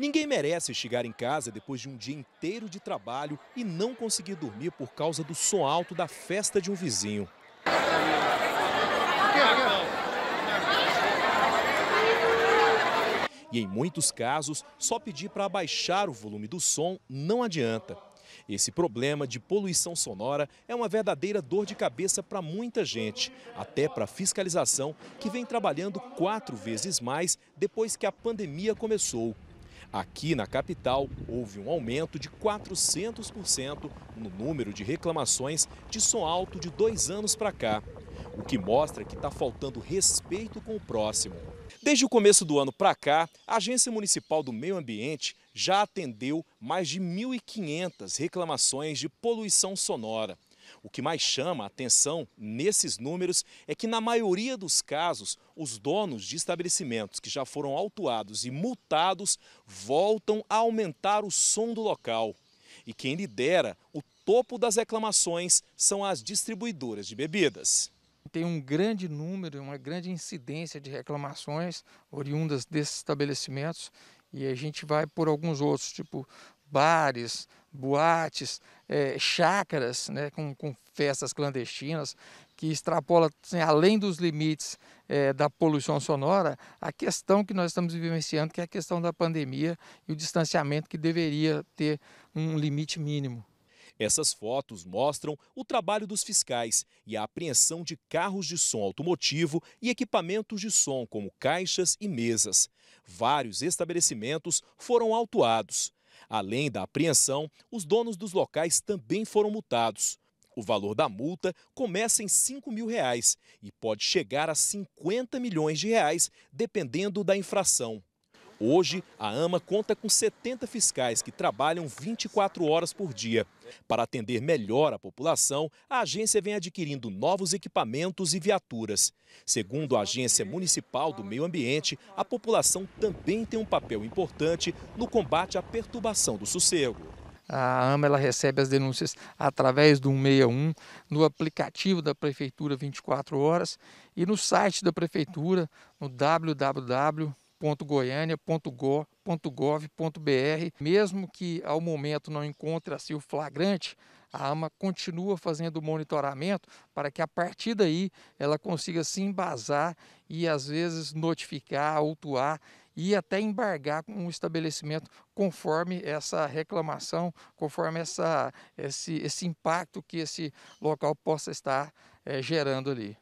Ninguém merece chegar em casa depois de um dia inteiro de trabalho e não conseguir dormir por causa do som alto da festa de um vizinho. E em muitos casos, só pedir para abaixar o volume do som não adianta. Esse problema de poluição sonora é uma verdadeira dor de cabeça para muita gente, até para a fiscalização, que vem trabalhando quatro vezes mais depois que a pandemia começou. Aqui na capital, houve um aumento de 400% no número de reclamações de som alto de dois anos para cá, o que mostra que está faltando respeito com o próximo. Desde o começo do ano para cá, a Agência Municipal do Meio Ambiente já atendeu mais de 1.500 reclamações de poluição sonora. O que mais chama a atenção nesses números é que, na maioria dos casos, os donos de estabelecimentos que já foram autuados e multados voltam a aumentar o som do local. E quem lidera o topo das reclamações são as distribuidoras de bebidas. Tem um grande número, uma grande incidência de reclamações oriundas desses estabelecimentos e a gente vai por alguns outros, tipo bares, boates, é, chácaras né, com, com, festas clandestinas que extrapola assim, além dos limites é, da poluição sonora a questão que nós estamos vivenciando que é a questão da pandemia e o distanciamento que deveria ter um limite mínimo. Essas fotos mostram o trabalho dos fiscais e a apreensão de carros de som automotivo e equipamentos de som, como caixas e mesas. Vários estabelecimentos foram autuados. Além da apreensão, os donos dos locais também foram multados. O valor da multa começa em 5 mil reais e pode chegar a 50 milhões de reais, dependendo da infração. Hoje, a AMA conta com 70 fiscais que trabalham 24 horas por dia. Para atender melhor a população, a agência vem adquirindo novos equipamentos e viaturas. Segundo a Agência Municipal do Meio Ambiente, a população também tem um papel importante no combate à perturbação do sossego. A AMA ela recebe as denúncias através do 161, no aplicativo da Prefeitura 24 horas e no site da Prefeitura, no www www.goiania.gov.br. Mesmo que ao momento não encontre-se assim o flagrante, a AMA continua fazendo o monitoramento para que a partir daí ela consiga se embasar e às vezes notificar, autuar e até embargar um estabelecimento conforme essa reclamação, conforme essa, esse, esse impacto que esse local possa estar é, gerando ali.